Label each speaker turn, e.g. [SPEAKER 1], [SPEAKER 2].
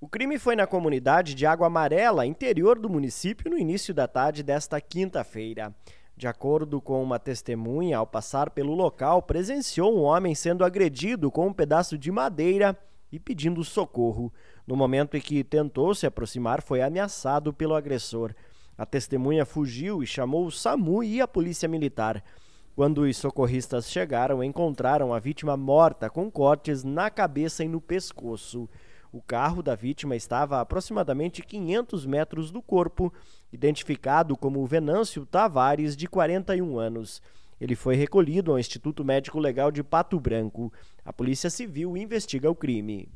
[SPEAKER 1] O crime foi na comunidade de Água Amarela, interior do município, no início da tarde desta quinta-feira. De acordo com uma testemunha, ao passar pelo local, presenciou um homem sendo agredido com um pedaço de madeira e pedindo socorro. No momento em que tentou se aproximar, foi ameaçado pelo agressor. A testemunha fugiu e chamou o SAMU e a polícia militar. Quando os socorristas chegaram, encontraram a vítima morta com cortes na cabeça e no pescoço. O carro da vítima estava a aproximadamente 500 metros do corpo, identificado como Venâncio Tavares, de 41 anos. Ele foi recolhido ao Instituto Médico Legal de Pato Branco. A Polícia Civil investiga o crime.